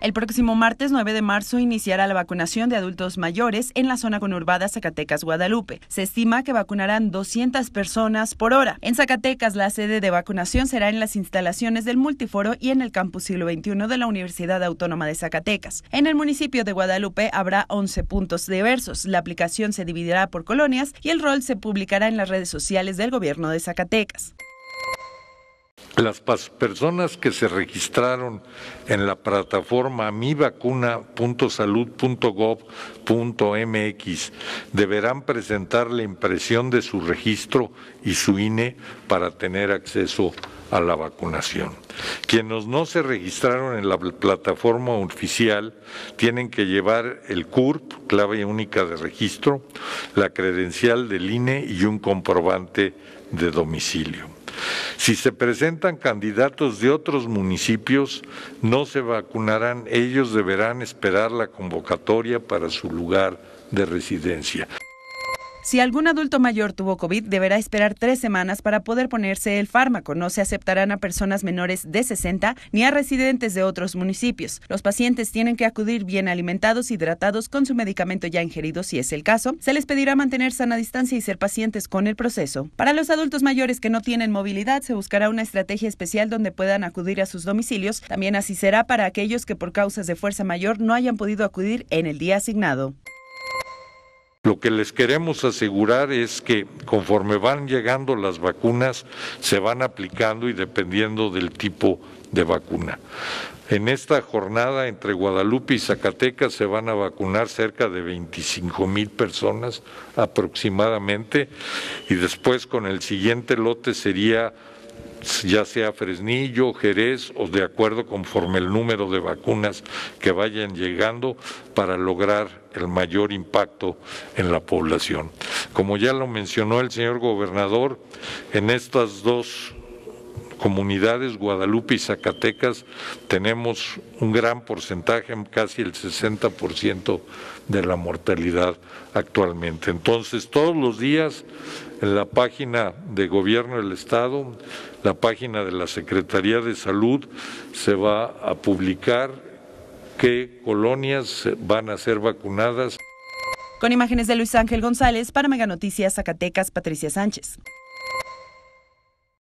El próximo martes 9 de marzo iniciará la vacunación de adultos mayores en la zona conurbada Zacatecas-Guadalupe. Se estima que vacunarán 200 personas por hora. En Zacatecas, la sede de vacunación será en las instalaciones del Multiforo y en el Campus Siglo XXI de la Universidad Autónoma de Zacatecas. En el municipio de Guadalupe habrá 11 puntos diversos. La aplicación se dividirá por colonias y el rol se publicará en las redes sociales del gobierno de Zacatecas. Las personas que se registraron en la plataforma mivacuna.salud.gov.mx deberán presentar la impresión de su registro y su INE para tener acceso a la vacunación. Quienes no se registraron en la plataforma oficial tienen que llevar el CURP, clave única de registro, la credencial del INE y un comprobante de domicilio. Si se presentan candidatos de otros municipios, no se vacunarán, ellos deberán esperar la convocatoria para su lugar de residencia. Si algún adulto mayor tuvo COVID, deberá esperar tres semanas para poder ponerse el fármaco. No se aceptarán a personas menores de 60 ni a residentes de otros municipios. Los pacientes tienen que acudir bien alimentados, hidratados, con su medicamento ya ingerido si es el caso. Se les pedirá mantener sana distancia y ser pacientes con el proceso. Para los adultos mayores que no tienen movilidad, se buscará una estrategia especial donde puedan acudir a sus domicilios. También así será para aquellos que por causas de fuerza mayor no hayan podido acudir en el día asignado. Lo que les queremos asegurar es que conforme van llegando las vacunas, se van aplicando y dependiendo del tipo de vacuna. En esta jornada entre Guadalupe y Zacatecas se van a vacunar cerca de 25 mil personas aproximadamente y después con el siguiente lote sería ya sea Fresnillo, Jerez o de acuerdo conforme el número de vacunas que vayan llegando para lograr el mayor impacto en la población. Como ya lo mencionó el señor gobernador, en estas dos comunidades Guadalupe y Zacatecas tenemos un gran porcentaje, casi el 60% de la mortalidad actualmente. Entonces, todos los días en la página de Gobierno del Estado, la página de la Secretaría de Salud, se va a publicar qué colonias van a ser vacunadas. Con imágenes de Luis Ángel González, para Meganoticias Zacatecas, Patricia Sánchez.